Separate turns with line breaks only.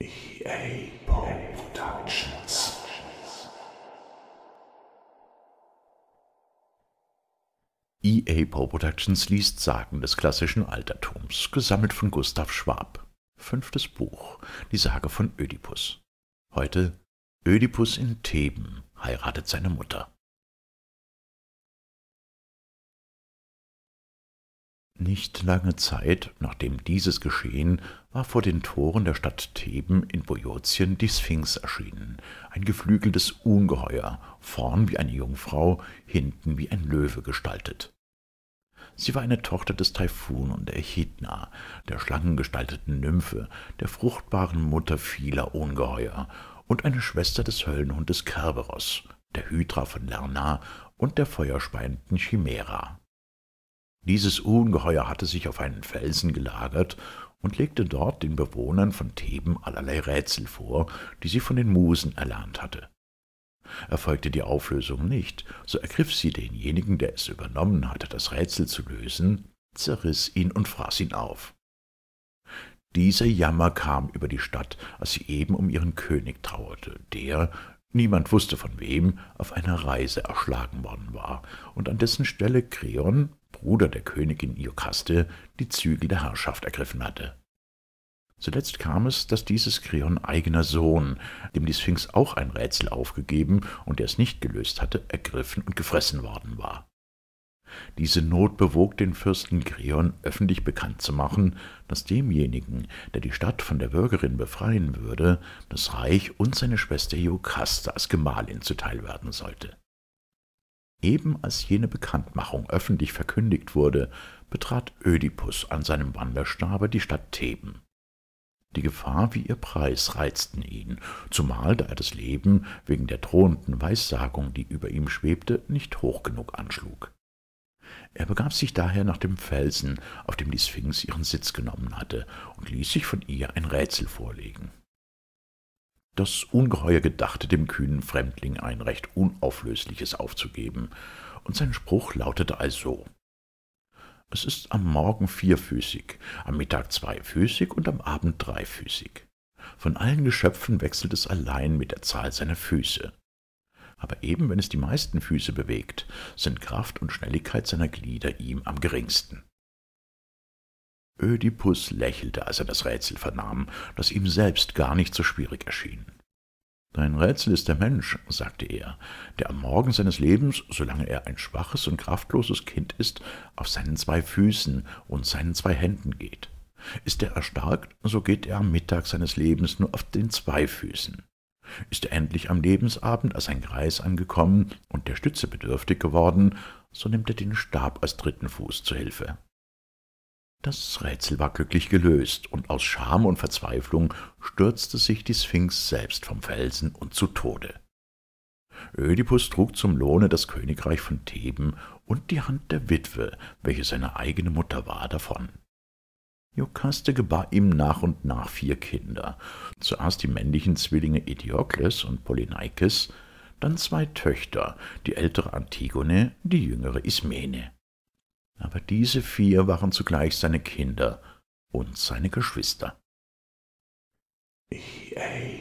EA Productions. EA Poe Productions liest Sagen des klassischen Altertums, gesammelt von Gustav Schwab. Fünftes Buch, die Sage von Ödipus. Heute Ödipus in Theben heiratet seine Mutter. Nicht lange Zeit nachdem dieses geschehen, war vor den Toren der Stadt Theben in Bojotien die Sphinx erschienen, ein geflügeltes Ungeheuer, vorn wie eine Jungfrau, hinten wie ein Löwe gestaltet. Sie war eine Tochter des Taifun und der Echidna, der schlangengestalteten Nymphe, der fruchtbaren Mutter vieler Ungeheuer und eine Schwester des Höllenhundes Kerberos, der Hydra von Lerna und der feuerspeienden Chimera. Dieses Ungeheuer hatte sich auf einen Felsen gelagert und legte dort den Bewohnern von Theben allerlei Rätsel vor, die sie von den Musen erlernt hatte. Erfolgte die Auflösung nicht, so ergriff sie denjenigen, der es übernommen hatte, das Rätsel zu lösen, zerriß ihn und fraß ihn auf. Dieser Jammer kam über die Stadt, als sie eben um ihren König trauerte, der, niemand wußte von wem, auf einer Reise erschlagen worden war, und an dessen Stelle Kreon, Bruder der Königin Iokaste die Zügel der Herrschaft ergriffen hatte. Zuletzt kam es, dass dieses Kreon eigener Sohn, dem die Sphinx auch ein Rätsel aufgegeben und der es nicht gelöst hatte, ergriffen und gefressen worden war. Diese Not bewog den Fürsten Kreon, öffentlich bekannt zu machen, dass demjenigen, der die Stadt von der Bürgerin befreien würde, das Reich und seine Schwester Iokaste als Gemahlin zuteil werden sollte. Eben als jene Bekanntmachung öffentlich verkündigt wurde, betrat Ödipus an seinem Wanderstabe die Stadt Theben. Die Gefahr wie ihr Preis reizten ihn, zumal da er das Leben wegen der drohenden Weissagung, die über ihm schwebte, nicht hoch genug anschlug. Er begab sich daher nach dem Felsen, auf dem die Sphinx ihren Sitz genommen hatte, und ließ sich von ihr ein Rätsel vorlegen. Das Ungeheuer gedachte dem kühnen Fremdling ein recht Unauflösliches aufzugeben, und sein Spruch lautete also Es ist am Morgen vierfüßig, am Mittag zweifüßig und am Abend dreifüßig. Von allen Geschöpfen wechselt es allein mit der Zahl seiner Füße. Aber eben wenn es die meisten Füße bewegt, sind Kraft und Schnelligkeit seiner Glieder ihm am geringsten. Ödipus lächelte, als er das Rätsel vernahm, das ihm selbst gar nicht so schwierig erschien. Dein Rätsel ist der Mensch, sagte er, der am Morgen seines Lebens, solange er ein schwaches und kraftloses Kind ist, auf seinen zwei Füßen und seinen zwei Händen geht. Ist er erstarkt, so geht er am Mittag seines Lebens nur auf den zwei Füßen. Ist er endlich am Lebensabend als ein Greis angekommen und der Stütze bedürftig geworden, so nimmt er den Stab als dritten Fuß zu Hilfe. Das Rätsel war glücklich gelöst, und aus Scham und Verzweiflung stürzte sich die Sphinx selbst vom Felsen und zu Tode. Ödipus trug zum Lohne das Königreich von Theben und die Hand der Witwe, welche seine eigene Mutter war, davon. Jokaste gebar ihm nach und nach vier Kinder, zuerst die männlichen Zwillinge Eteokles und Polyneikes, dann zwei Töchter, die ältere Antigone, die jüngere Ismene aber diese vier waren zugleich seine Kinder und seine Geschwister. Ich, ey,